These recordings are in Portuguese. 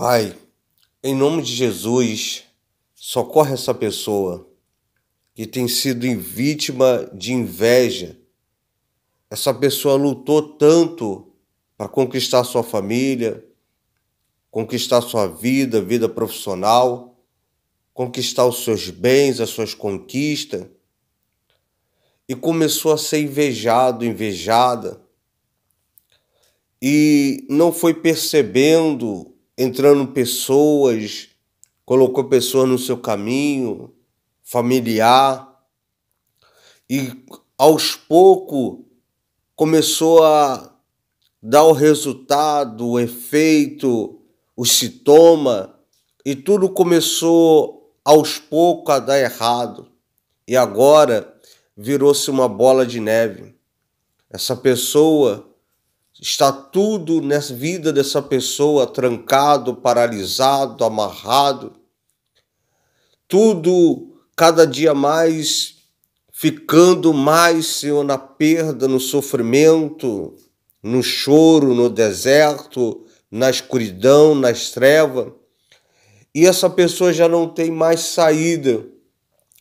Pai, em nome de Jesus, socorre essa pessoa que tem sido vítima de inveja. Essa pessoa lutou tanto para conquistar sua família, conquistar sua vida, vida profissional, conquistar os seus bens, as suas conquistas, e começou a ser invejado, invejada, e não foi percebendo entrando pessoas, colocou pessoas no seu caminho, familiar, e aos poucos começou a dar o resultado, o efeito, o sintoma, e tudo começou aos poucos a dar errado. E agora virou-se uma bola de neve. Essa pessoa Está tudo nessa vida dessa pessoa trancado, paralisado, amarrado. Tudo cada dia mais ficando mais, Senhor, na perda, no sofrimento, no choro, no deserto, na escuridão, nas trevas. E essa pessoa já não tem mais saída,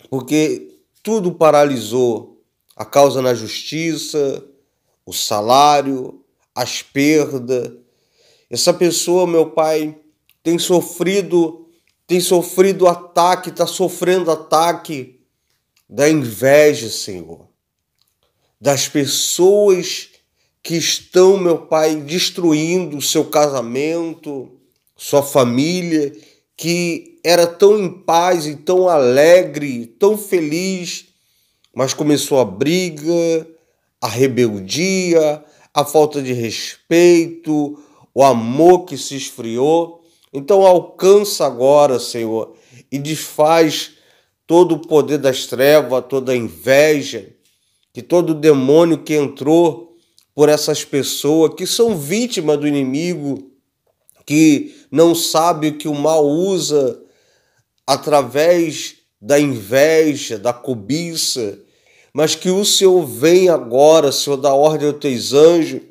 porque tudo paralisou. A causa na justiça, o salário, as perdas. Essa pessoa, meu pai, tem sofrido, tem sofrido ataque, está sofrendo ataque da inveja, Senhor. Das pessoas que estão, meu pai, destruindo o seu casamento, sua família, que era tão em paz e tão alegre, tão feliz, mas começou a briga, a rebeldia, a falta de respeito, o amor que se esfriou. Então alcança agora, Senhor, e desfaz todo o poder das trevas, toda a inveja, que todo o demônio que entrou por essas pessoas que são vítimas do inimigo, que não sabe que o mal usa através da inveja, da cobiça, mas que o Senhor venha agora, Senhor, da ordem aos teus anjos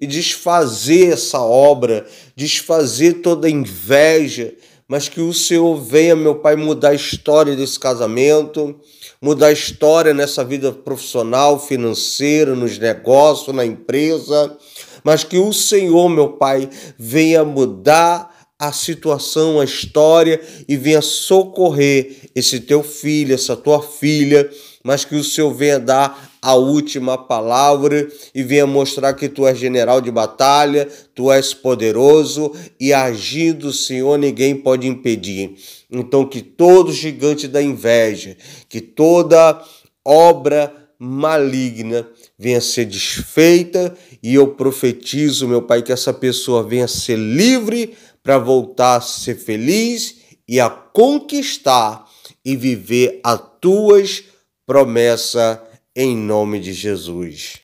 e desfazer essa obra, desfazer toda inveja, mas que o Senhor venha, meu Pai, mudar a história desse casamento, mudar a história nessa vida profissional, financeira, nos negócios, na empresa, mas que o Senhor, meu Pai, venha mudar a situação, a história e venha socorrer esse teu filho, essa tua filha, mas que o Senhor venha dar a última palavra e venha mostrar que tu és general de batalha, tu és poderoso e agindo o Senhor ninguém pode impedir. Então que todo gigante da inveja, que toda obra maligna venha ser desfeita e eu profetizo, meu Pai, que essa pessoa venha ser livre para voltar a ser feliz e a conquistar e viver as tuas promessas em nome de Jesus.